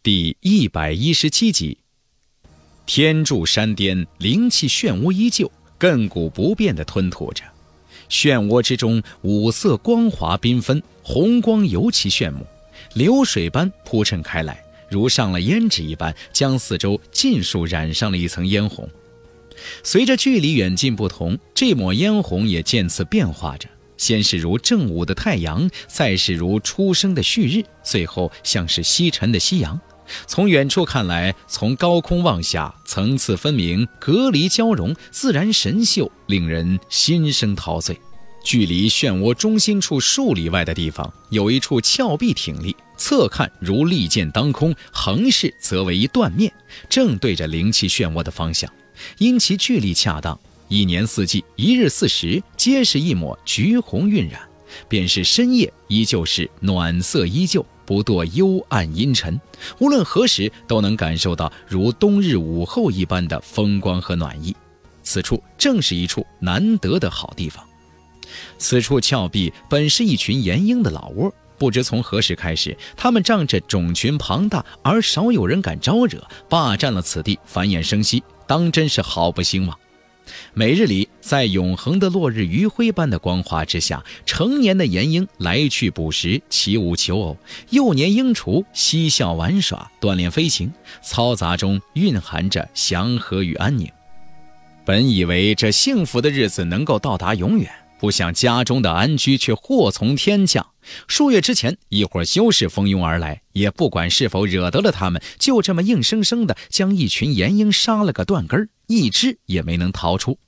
第一百一十七集，天柱山巅灵气漩涡依旧亘古不变地吞吐着，漩涡之中五色光华缤纷，红光尤其炫目，流水般铺陈开来，如上了胭脂一般，将四周尽数染上了一层嫣红。随着距离远近不同，这抹嫣红也渐次变化着，先是如正午的太阳，再是如初升的旭日，最后像是西沉的夕阳。从远处看来，从高空望下，层次分明，隔离交融，自然神秀，令人心生陶醉。距离漩涡中心处数里外的地方，有一处峭壁挺立，侧看如利剑当空，横视则为一断面，正对着灵气漩涡的方向。因其距离恰当，一年四季，一日四时，皆是一抹橘红晕染，便是深夜，依旧是暖色依旧。不堕幽暗阴沉，无论何时都能感受到如冬日午后一般的风光和暖意。此处正是一处难得的好地方。此处峭壁本是一群岩鹰的老窝，不知从何时开始，他们仗着种群庞大而少有人敢招惹，霸占了此地繁衍生息，当真是好不兴旺。每日里，在永恒的落日余晖般的光华之下，成年的岩鹰来去捕食、起舞求偶，幼年鹰雏嬉笑玩耍、锻炼飞行，嘈杂中蕴含着祥和与安宁。本以为这幸福的日子能够到达永远。不想家中的安居却祸从天降。数月之前，一伙修士蜂拥而来，也不管是否惹得了他们，就这么硬生生的将一群岩鹰杀了个断根儿，一只也没能逃出。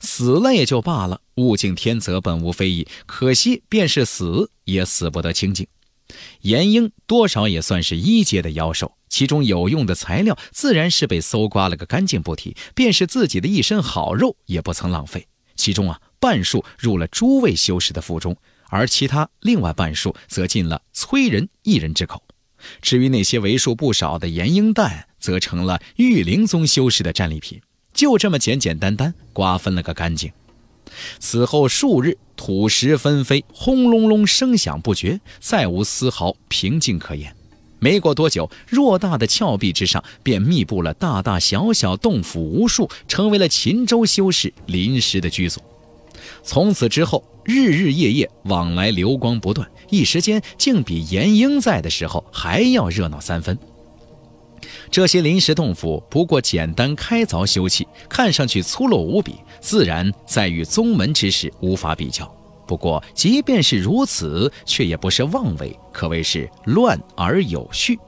死了也就罢了，物竞天择，本无非议。可惜便是死，也死不得清净。岩鹰多少也算是一阶的妖兽，其中有用的材料自然是被搜刮了个干净不提，便是自己的一身好肉也不曾浪费。其中啊。半数入了诸位修士的腹中，而其他另外半数则进了崔仁一人之口。至于那些为数不少的岩鹰蛋，则成了玉灵宗修士的战利品。就这么简简单单瓜分了个干净。此后数日，土石纷飞，轰隆隆声响不绝，再无丝毫平静可言。没过多久，偌大的峭壁之上便密布了大大小小洞府无数，成为了秦州修士临时的居所。从此之后，日日夜夜往来流光不断，一时间竟比严英在的时候还要热闹三分。这些临时洞府不过简单开凿修葺，看上去粗陋无比，自然在与宗门之时无法比较。不过即便是如此，却也不是妄为，可谓是乱而有序。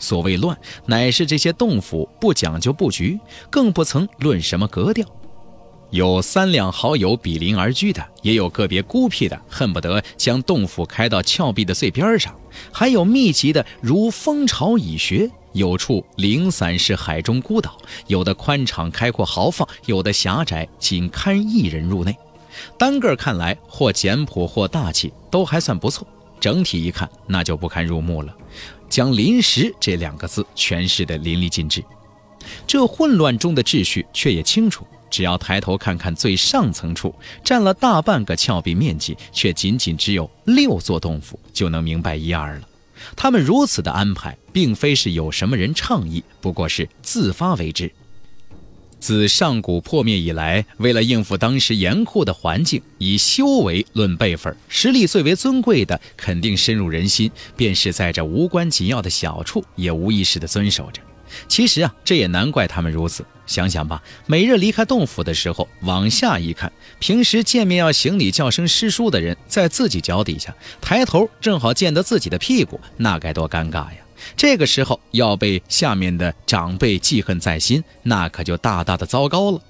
所谓乱，乃是这些洞府不讲究布局，更不曾论什么格调。有三两好友比邻而居的，也有个别孤僻的，恨不得将洞府开到峭壁的最边上；还有密集的，如蜂巢蚁穴。有处零散是海中孤岛，有的宽敞开阔豪放，有的狭窄，仅堪一人入内。单个看来，或简朴或大气，都还算不错。整体一看，那就不堪入目了，将“临时”这两个字诠释得淋漓尽致。这混乱中的秩序，却也清楚。只要抬头看看最上层处，占了大半个峭壁面积，却仅仅只有六座洞府，就能明白一二了。他们如此的安排，并非是有什么人倡议，不过是自发为之。自上古破灭以来，为了应付当时严酷的环境，以修为论辈分，实力最为尊贵的肯定深入人心，便是在这无关紧要的小处，也无意识的遵守着。其实啊，这也难怪他们如此。想想吧，每日离开洞府的时候，往下一看，平时见面要行礼叫声师叔的人，在自己脚底下，抬头正好见得自己的屁股，那该多尴尬呀！这个时候要被下面的长辈记恨在心，那可就大大的糟糕了。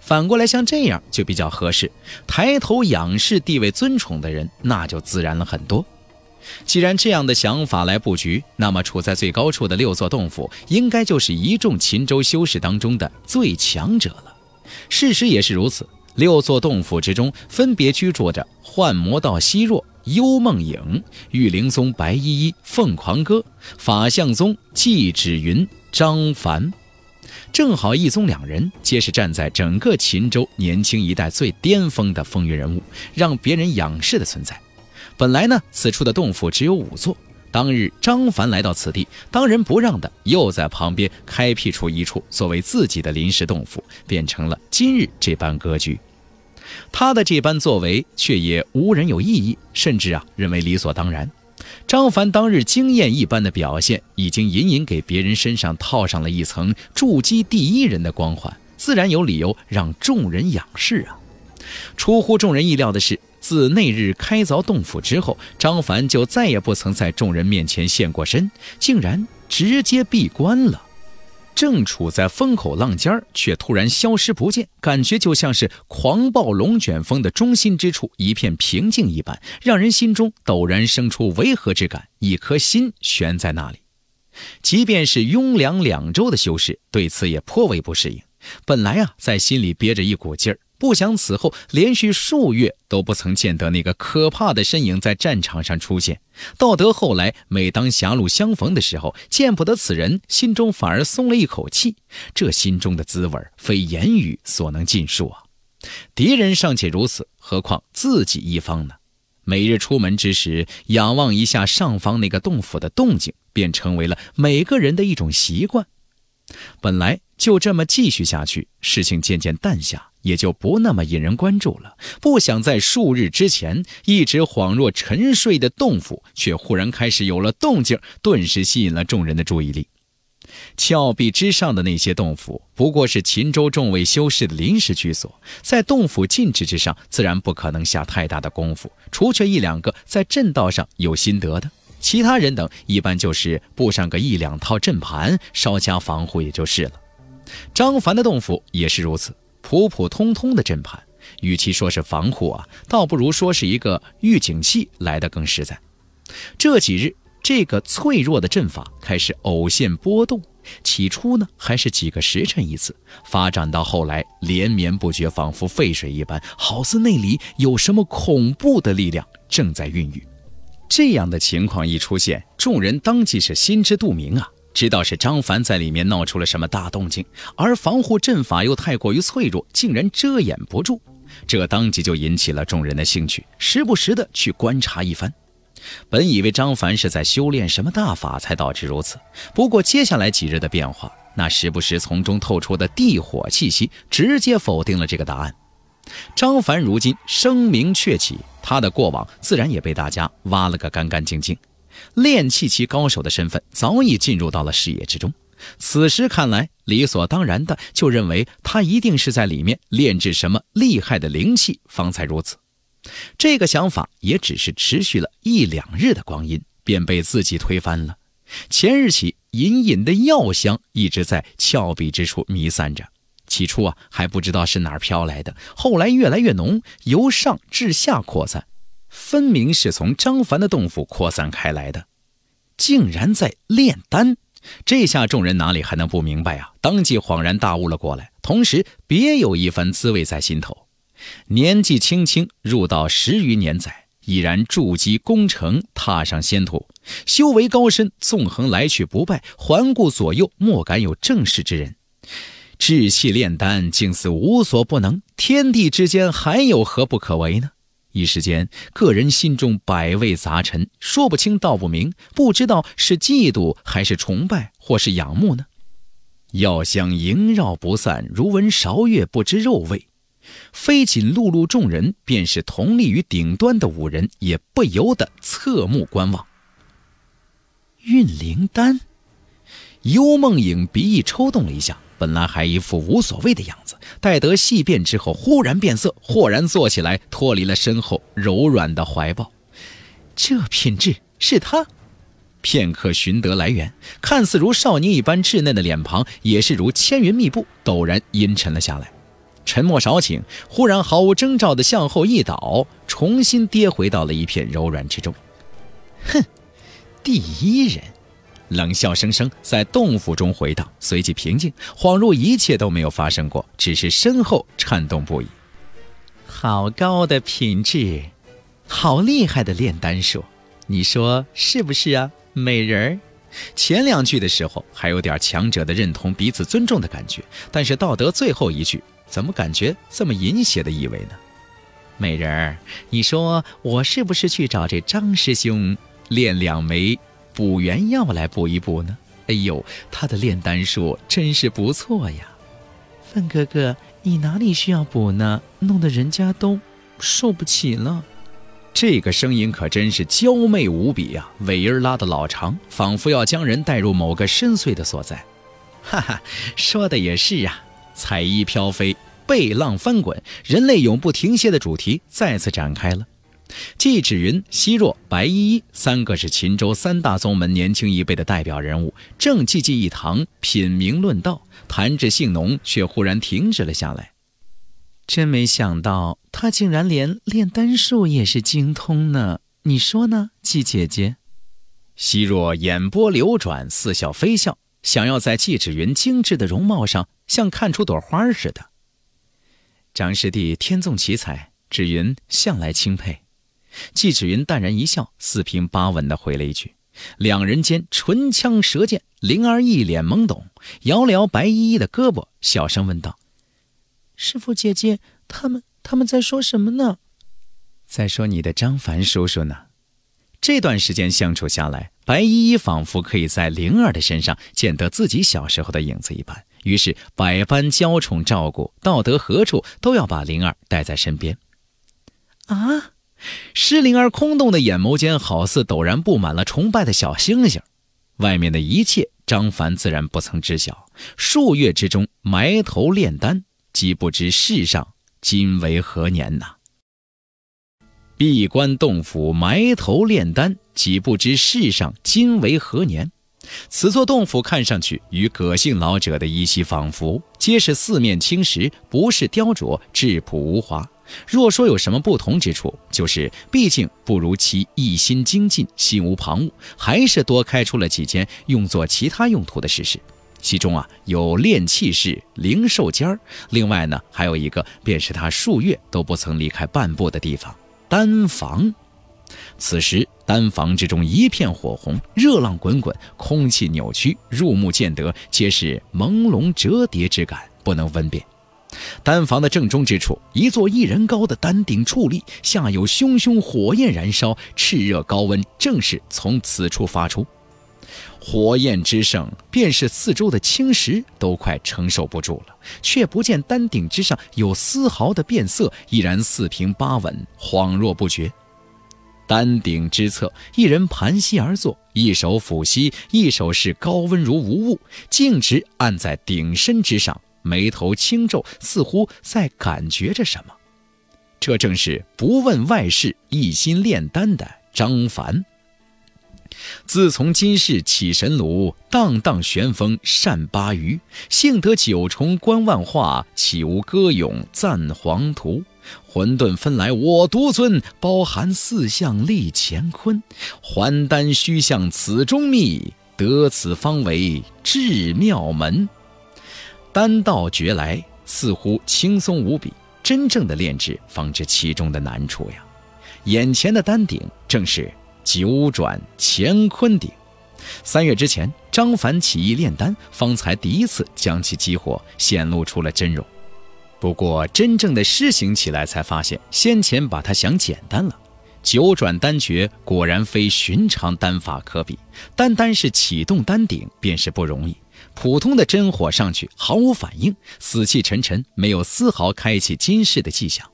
反过来，像这样就比较合适，抬头仰视地位尊崇的人，那就自然了很多。既然这样的想法来布局，那么处在最高处的六座洞府，应该就是一众秦州修士当中的最强者了。事实也是如此，六座洞府之中，分别居住着幻魔道西若、幽梦影、玉灵宗白依依、凤狂歌、法相宗纪止云、张凡。正好一宗两人，皆是站在整个秦州年轻一代最巅峰的风云人物，让别人仰视的存在。本来呢，此处的洞府只有五座。当日张凡来到此地，当仁不让的又在旁边开辟出一处作为自己的临时洞府，变成了今日这般格局。他的这般作为却也无人有异议，甚至啊，认为理所当然。张凡当日惊艳一般的表现，已经隐隐给别人身上套上了一层筑基第一人的光环，自然有理由让众人仰视啊。出乎众人意料的是。自那日开凿洞府之后，张凡就再也不曾在众人面前现过身，竟然直接闭关了。正处在风口浪尖却突然消失不见，感觉就像是狂暴龙卷风的中心之处一片平静一般，让人心中陡然生出违和之感，一颗心悬在那里。即便是雍凉两州的修士，对此也颇为不适应。本来啊，在心里憋着一股劲儿。不想此后连续数月都不曾见得那个可怕的身影在战场上出现，到得后来，每当狭路相逢的时候，见不得此人，心中反而松了一口气。这心中的滋味，非言语所能尽述啊！敌人尚且如此，何况自己一方呢？每日出门之时，仰望一下上方那个洞府的动静，便成为了每个人的一种习惯。本来就这么继续下去，事情渐渐淡下。也就不那么引人关注了。不想在数日之前，一直恍若沉睡的洞府，却忽然开始有了动静，顿时吸引了众人的注意力。峭壁之上的那些洞府，不过是秦州众位修士的临时居所，在洞府禁制之上，自然不可能下太大的功夫。除却一两个在阵道上有心得的，其他人等一般就是布上个一两套阵盘，稍加防护也就是了。张凡的洞府也是如此。普普通通的阵盘，与其说是防护啊，倒不如说是一个预警器来的更实在。这几日，这个脆弱的阵法开始偶现波动，起初呢还是几个时辰一次，发展到后来连绵不绝，仿佛沸水一般，好似那里有什么恐怖的力量正在孕育。这样的情况一出现，众人当即是心知肚明啊。知道是张凡在里面闹出了什么大动静，而防护阵法又太过于脆弱，竟然遮掩不住。这当即就引起了众人的兴趣，时不时的去观察一番。本以为张凡是在修炼什么大法才导致如此，不过接下来几日的变化，那时不时从中透出的地火气息，直接否定了这个答案。张凡如今声名鹊起，他的过往自然也被大家挖了个干干净净。炼气期高手的身份早已进入到了视野之中，此时看来理所当然的就认为他一定是在里面炼制什么厉害的灵气，方才如此。这个想法也只是持续了一两日的光阴，便被自己推翻了。前日起，隐隐的药香一直在峭壁之处弥散着，起初啊还不知道是哪飘来的，后来越来越浓，由上至下扩散，分明是从张凡的洞府扩散开来的。竟然在炼丹，这下众人哪里还能不明白啊？当即恍然大悟了过来，同时别有一番滋味在心头。年纪轻轻入道十余年载，已然筑基功成，踏上仙途，修为高深，纵横来去不败。环顾左右，莫敢有正视之人。志气炼丹，竟似无所不能。天地之间，还有何不可为呢？一时间，各人心中百味杂陈，说不清道不明，不知道是嫉妒还是崇拜，或是仰慕呢。药香萦绕不散，如闻芍月不知肉味。飞锦碌碌众人，便是同立于顶端的五人，也不由得侧目观望。韵灵丹，幽梦影鼻翼抽动了一下。本来还一副无所谓的样子，待得细变之后忽然变色，豁然坐起来，脱离了身后柔软的怀抱。这品质是他。片刻寻得来源，看似如少年一般稚嫩的脸庞，也是如千云密布，陡然阴沉了下来。沉默少顷，忽然毫无征兆地向后一倒，重新跌回到了一片柔软之中。哼，第一人。冷笑声声在洞府中回荡，随即平静，恍若一切都没有发生过，只是身后颤动不已。好高的品质，好厉害的炼丹术，你说是不是啊，美人儿？前两句的时候还有点强者的认同、彼此尊重的感觉，但是到得最后一句，怎么感觉这么淫邪的意味呢？美人儿，你说我是不是去找这张师兄练两枚？补元药来补一补呢？哎呦，他的炼丹术真是不错呀！范哥哥，你哪里需要补呢？弄得人家都受不起了。这个声音可真是娇媚无比呀，尾音拉得老长，仿佛要将人带入某个深邃的所在。哈哈，说的也是啊！彩衣飘飞，背浪翻滚，人类永不停歇的主题再次展开了。季芷云、希若、白依依三个是秦州三大宗门年轻一辈的代表人物，正济济一堂品茗论道，谈至兴浓，却忽然停止了下来。真没想到，他竟然连炼丹术也是精通呢！你说呢，季姐姐？希若眼波流转，似笑非笑，想要在季芷云精致的容貌上，像看出朵花似的。张师弟天纵奇才，芷云向来钦佩。纪止云淡然一笑，四平八稳地回了一句。两人间唇枪舌剑，灵儿一脸懵懂，摇了摇白依依的胳膊，小声问道：“师傅姐姐，他们他们在说什么呢？”在说你的张凡叔叔呢。这段时间相处下来，白依依仿佛可以在灵儿的身上见得自己小时候的影子一般，于是百般娇宠照顾，到得何处都要把灵儿带在身边。啊。失灵而空洞的眼眸间，好似陡然布满了崇拜的小星星。外面的一切，张凡自然不曾知晓。数月之中，埋头炼丹，岂不知世上今为何年呐？闭关洞府，埋头炼丹，岂不知世上今为何年？此座洞府看上去与葛姓老者的依稀仿佛，皆是四面青石，不是雕琢，质朴无华。若说有什么不同之处，就是毕竟不如其一心精进，心无旁骛，还是多开出了几间用作其他用途的室室。其中啊，有炼器室、灵兽间儿，另外呢，还有一个便是他数月都不曾离开半步的地方——丹房。此时丹房之中一片火红，热浪滚滚，空气扭曲，入目见得皆是朦胧折叠之感，不能分辨。丹房的正中之处，一座一人高的丹顶矗立，下有熊熊火焰燃烧，炽热高温正是从此处发出。火焰之盛，便是四周的青石都快承受不住了，却不见丹顶之上有丝毫的变色，依然四平八稳，恍若不觉。丹顶之侧，一人盘膝而坐，一手抚膝，一手视高温如无物，径直按在鼎身之上。眉头轻皱，似乎在感觉着什么。这正是不问外事、一心炼丹的张凡。自从今世起，神炉荡荡玄风扇八隅，幸得九重观万化，岂无歌咏赞黄图？混沌分来我独尊，包含四象立乾坤。还丹须向此中觅，得此方为至妙门。丹道绝来，似乎轻松无比。真正的炼制，方知其中的难处呀。眼前的丹鼎正是九转乾坤鼎。三月之前，张凡起意炼丹，方才第一次将其激活，显露出了真容。不过，真正的施行起来，才发现先前把它想简单了。九转丹诀果然非寻常丹法可比，单单是启动丹鼎，便是不容易。普通的真火上去毫无反应，死气沉沉，没有丝毫开启金世的迹象。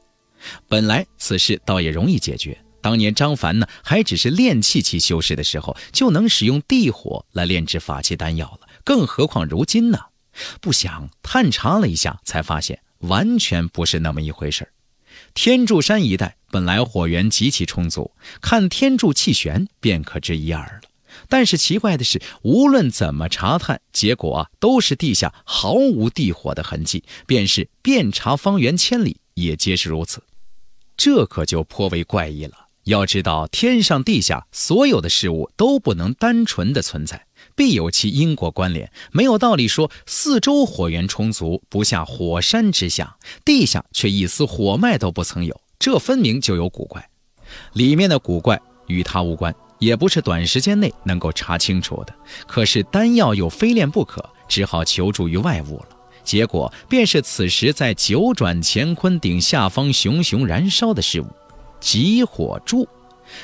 本来此事倒也容易解决，当年张凡呢还只是炼气期修士的时候，就能使用地火来炼制法器丹药了，更何况如今呢？不想探查了一下，才发现完全不是那么一回事天柱山一带本来火源极其充足，看天柱气旋便可知一二了。但是奇怪的是，无论怎么查探，结果啊都是地下毫无地火的痕迹，便是遍查方圆千里，也皆是如此。这可就颇为怪异了。要知道，天上地下所有的事物都不能单纯的存在，必有其因果关联。没有道理说四周火源充足，不下火山之下，地下却一丝火脉都不曾有，这分明就有古怪。里面的古怪与他无关。也不是短时间内能够查清楚的。可是丹药又非炼不可，只好求助于外物了。结果便是此时在九转乾坤顶下方熊熊燃烧的事物——极火柱。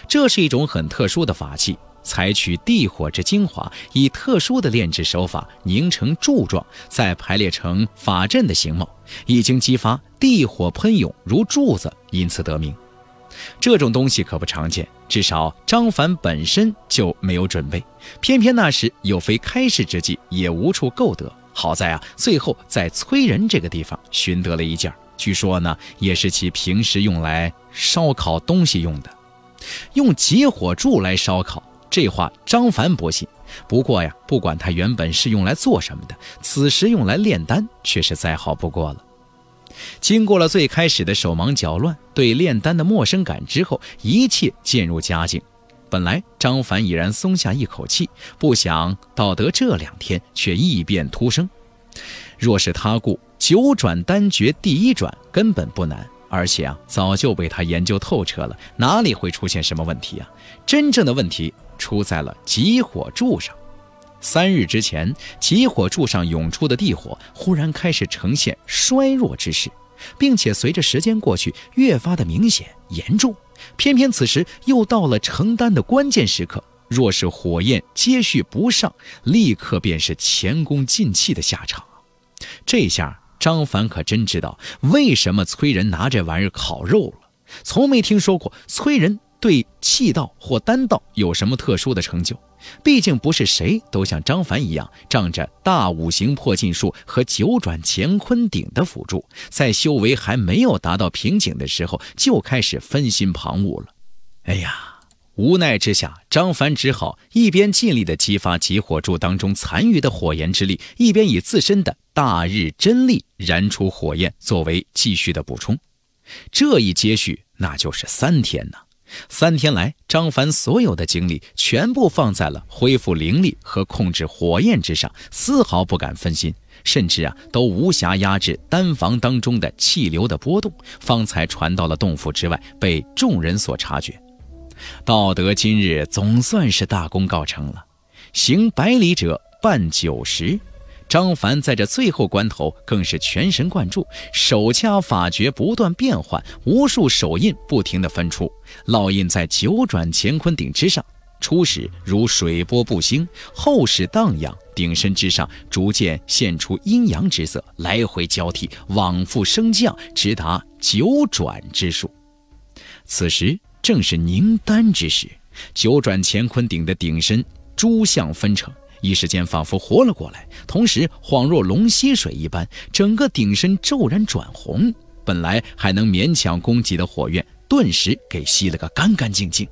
这是一种很特殊的法器，采取地火之精华，以特殊的炼制手法凝成柱状，再排列成法阵的形貌，一经激发，地火喷涌如柱子，因此得名。这种东西可不常见，至少张凡本身就没有准备。偏偏那时又非开市之际，也无处购得。好在啊，最后在崔仁这个地方寻得了一件，据说呢，也是其平时用来烧烤东西用的。用极火柱来烧烤，这话张凡不信。不过呀，不管他原本是用来做什么的，此时用来炼丹却是再好不过了。经过了最开始的手忙脚乱、对炼丹的陌生感之后，一切渐入佳境。本来张凡已然松下一口气，不想到得这两天却异变突生。若是他故，九转丹诀第一转根本不难，而且啊早就被他研究透彻了，哪里会出现什么问题啊？真正的问题出在了急火柱上。三日之前，起火柱上涌出的地火忽然开始呈现衰弱之势，并且随着时间过去，越发的明显严重。偏偏此时又到了承担的关键时刻，若是火焰接续不上，立刻便是前功尽弃的下场。这下张凡可真知道为什么催人拿这玩意儿烤肉了，从没听说过催人。对气道或丹道有什么特殊的成就？毕竟不是谁都像张凡一样，仗着大五行破禁术和九转乾坤鼎的辅助，在修为还没有达到瓶颈的时候就开始分心旁骛了。哎呀，无奈之下，张凡只好一边尽力的激发集火柱当中残余的火焰之力，一边以自身的大日真力燃出火焰作为继续的补充。这一接续，那就是三天呢。三天来，张凡所有的精力全部放在了恢复灵力和控制火焰之上，丝毫不敢分心，甚至啊，都无暇压制丹房当中的气流的波动，方才传到了洞府之外，被众人所察觉。道德今日总算是大功告成了。行百里者半九十。张凡在这最后关头，更是全神贯注，手掐法诀不断变换，无数手印不停的分出，烙印在九转乾坤顶之上。初始如水波不兴，后始荡漾，顶身之上逐渐现出阴阳之色，来回交替，往复升降，直达九转之数。此时正是凝丹之时，九转乾坤顶的顶身诸相分呈。一时间仿佛活了过来，同时恍若龙吸水一般，整个鼎身骤然转红。本来还能勉强供给的火焰，顿时给吸了个干干净净。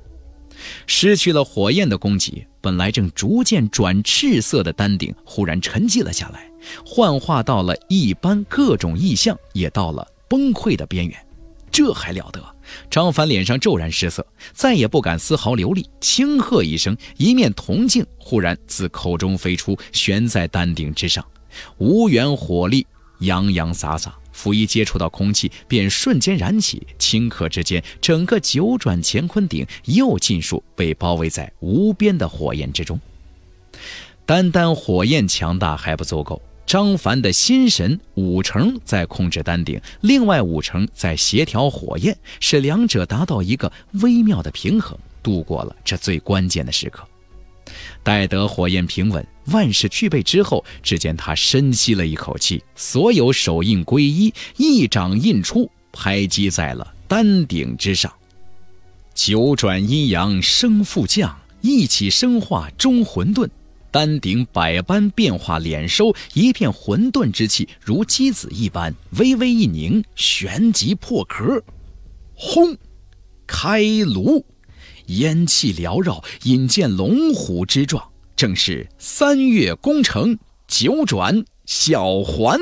失去了火焰的供给，本来正逐渐转赤色的丹顶忽然沉寂了下来，幻化到了一般各种异象也到了崩溃的边缘。这还了得？张凡脸上骤然失色，再也不敢丝毫留力，轻喝一声，一面铜镜忽然自口中飞出，悬在丹顶之上。无源火力洋洋洒洒，甫一接触到空气，便瞬间燃起。顷刻之间，整个九转乾坤顶又尽数被包围在无边的火焰之中。单单火焰强大还不足够。张凡的心神五成在控制丹顶，另外五成在协调火焰，使两者达到一个微妙的平衡，度过了这最关键的时刻。待得火焰平稳，万事俱备之后，只见他深吸了一口气，所有手印归一，一掌印出，拍击在了丹顶之上。九转阴阳生复降，一起生化中混沌。丹顶百般变化敛收，一片混沌之气如鸡子一般微微一凝，旋即破壳，轰，开炉，烟气缭绕，引见龙虎之状，正是三月攻城九转小环。